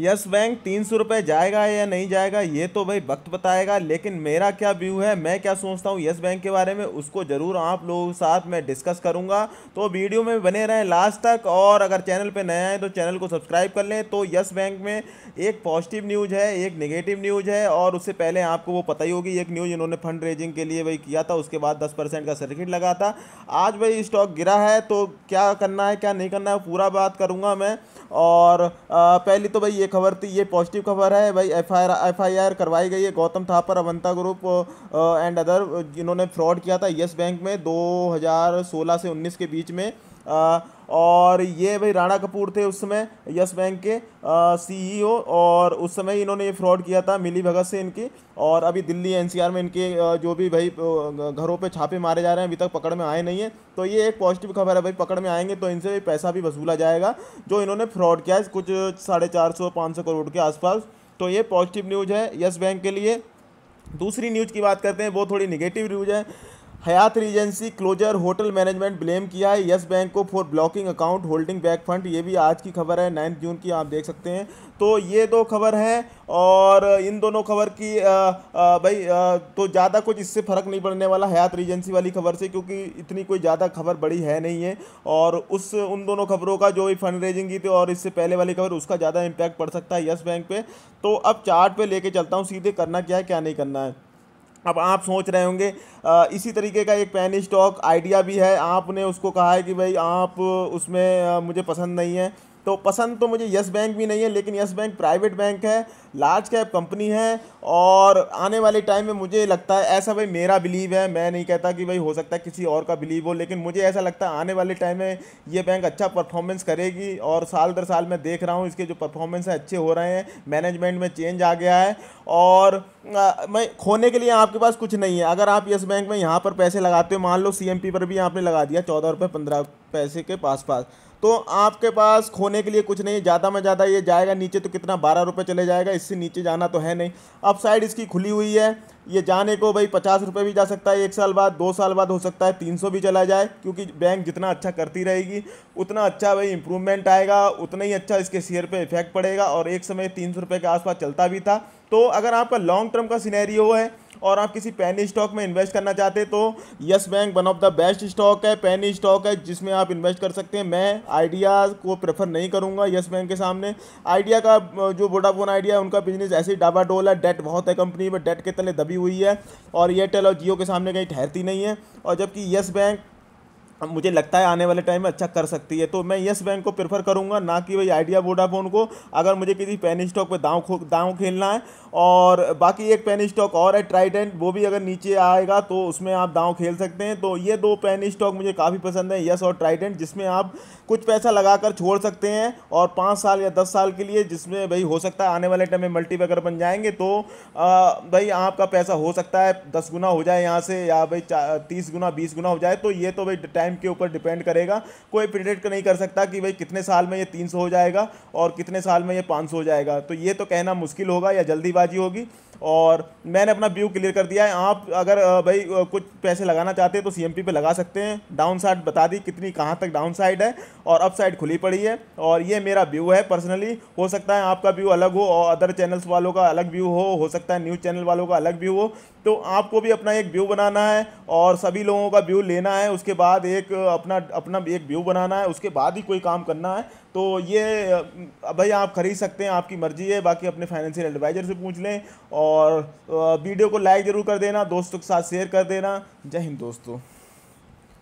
yes bank तीन सौ रुपये जाएगा या नहीं जाएगा ये तो भाई वक्त बताएगा लेकिन मेरा क्या व्यू है मैं क्या सोचता हूँ यस बैंक के बारे में उसको ज़रूर आप लोगों के साथ मैं डिस्कस करूँगा तो वीडियो में बने रहें लास्ट तक और अगर चैनल पर नया आए तो चैनल को सब्सक्राइब कर लें तो यस बैंक में एक पॉजिटिव न्यूज़ है एक निगेटिव न्यूज़ है और उससे पहले आपको वो पता ही होगी एक न्यूज़ इन्होंने फंड रेजिंग के लिए भाई किया था उसके बाद दस परसेंट का सर्किट लगा था आज भाई स्टॉक गिरा है तो क्या करना है क्या नहीं करना है पूरा बात करूँगा मैं और आ, पहली तो भाई ये खबर थी ये पॉजिटिव खबर है भाई एफ आई आर करवाई गई है Gautam Thapar Avantha group and other जिन्होंने फ्रॉड किया था यस बैंक में 2016 से 19 के बीच में और ये भाई राणा कपूर थे उस समय यस बैंक के सीईओ e और उस समय इन्होंने ये फ्रॉड किया था मिली भगत से इनकी और अभी दिल्ली एनसीआर में इनके जो भी भाई घरों पे छापे मारे जा रहे हैं अभी तक पकड़ में आए नहीं है तो ये एक पॉजिटिव खबर है भाई पकड़ में आएंगे तो इनसे भी पैसा भी वसूला जाएगा जो इन्होंने फ्रॉड किया है कुछ साढ़े चार सौ पाँच सौ करोड़ के आसपास तो ये पॉजिटिव न्यूज़ है यस बैंक के लिए दूसरी न्यूज़ की बात करते हैं वो थोड़ी निगेटिव न्यूज़ है Hyatt Regency closure hotel management blame किया है येस बैंक को for blocking account holding back fund ये भी आज की खबर है नाइन्थ जून की आप देख सकते हैं तो ये दो खबर हैं और इन दोनों खबर की आ, आ, भाई आ, तो ज़्यादा कुछ इससे फ़र्क नहीं पड़ने वाला हयात रीजेंसी वाली खबर से क्योंकि इतनी कोई ज़्यादा खबर बड़ी है नहीं है और उस उन दोनों खबरों का जो भी फंड रेजिंग की थी और इससे पहले वाली खबर उसका ज़्यादा इम्पैक्ट पड़ सकता है येस बैंक पर तो अब चार्ट लेके चलता हूँ सीधे करना क्या है क्या नहीं करना है अब आप सोच रहे होंगे इसी तरीके का एक पेन स्टॉक आइडिया भी है आपने उसको कहा है कि भाई आप उसमें मुझे पसंद नहीं है तो पसंद तो मुझे यस बैंक भी नहीं है लेकिन यस बैंक प्राइवेट बैंक है लार्ज कैप कंपनी है और आने वाले टाइम में मुझे लगता है ऐसा भाई मेरा बिलीव है मैं नहीं कहता कि भाई हो सकता है किसी और का बिलीव हो लेकिन मुझे ऐसा लगता है आने वाले टाइम में ये बैंक अच्छा परफॉर्मेंस करेगी और साल दर साल मैं देख रहा हूँ इसके जो परफॉर्मेंस है अच्छे हो रहे हैं मैनेजमेंट में चेंज आ गया है और मैं खोने के लिए आपके पास कुछ नहीं है अगर आप यस बैंक बैंक में यहाँ पर पैसे लगाते हो मान लो पी पर भी आपने लगा दिया चौदह रुपये पंद्रह पैसे के पास पास तो आपके पास खोने के लिए कुछ नहीं ज़्यादा में ज़्यादा ये जाएगा नीचे तो कितना बारह रुपये चले जाएगा इससे नीचे जाना तो है नहीं अब साइड इसकी खुली हुई है ये जाने को भाई पचास रुपये भी जा सकता है एक साल बाद दो साल बाद हो सकता है तीन सौ भी चला जाए क्योंकि बैंक जितना अच्छा करती रहेगी उतना अच्छा भाई इंप्रूवमेंट आएगा उतना ही अच्छा इसके शेयर पर इफेक्ट पड़ेगा और एक समय तीन सौ रुपये के आसपास चलता भी था तो अगर आपका लॉन्ग टर्म का सीनैरियो है और आप किसी पेनी स्टॉक में इन्वेस्ट करना चाहते हैं तो Yes bank one of the best stock है पेनी स्टॉक है जिसमें आप इन्वेस्ट कर सकते हैं मैं आइडिया को प्रेफर नहीं करूँगा यस बैंक के सामने आइडिया का जो वोडाफोन आइडिया है उनका बिजनेस ऐसे ही डाबा डोल है डेट बहुत है कंपनी में डेट के तले दबी हुई है और एयरटेल और जियो के सामने कहीं ठहरती नहीं है और जबकि यस बैंक मुझे लगता है आने वाले टाइम में अच्छा कर सकती है तो मैं यस बैंक को प्रेफर करूंगा ना कि भाई आइडिया वोडाफोन को अगर मुझे किसी पेन स्टॉक पे दाव दाव खेलना है और बाकी एक पेन स्टॉक और है ट्राइडेंट वो भी अगर नीचे आएगा तो उसमें आप दाव खेल सकते हैं तो ये दो पेन स्टॉक मुझे काफ़ी पसंद है यस और ट्राइडेंट जिसमें आप कुछ पैसा लगा छोड़ सकते हैं और पाँच साल या दस साल के लिए जिसमें भाई हो सकता है आने वाले टाइम में मल्टी अगर बन जाएंगे तो भाई आपका पैसा हो सकता है दस गुना हो जाए यहाँ से या भाई तीस गुना बीस गुना हो जाए तो ये तो भाई टाइम के ऊपर डिपेंड करेगा कोई प्रिडिक्ट नहीं कर सकता कि भाई कितने साल में ये तीन हो जाएगा और कितने साल में ये पाँच हो जाएगा तो ये तो कहना मुश्किल होगा या जल्दीबाजी होगी और मैंने अपना व्यू क्लियर कर दिया है आप अगर भाई कुछ पैसे लगाना चाहते हैं तो सी पे लगा सकते हैं डाउन साइड बता दी कितनी कहाँ तक डाउन साइड है और अप साइड खुली पड़ी है और ये मेरा व्यू है पर्सनली हो सकता है आपका व्यू अलग हो और अदर चैनल्स वालों का अलग व्यू हो हो सकता है न्यूज़ चैनल वालों का अलग व्यू हो तो आपको भी अपना एक व्यू बनाना है और सभी लोगों का व्यू लेना है उसके बाद एक अपना अपना एक व्यू बनाना है उसके बाद ही कोई काम करना है तो ये भाई आप खरीद सकते हैं आपकी मर्ज़ी है बाकी अपने फाइनेंशियल एडवाइज़र से पूछ लें और और वीडियो को लाइक ज़रूर कर देना दोस्तों के साथ शेयर कर देना जय हिंद दोस्तों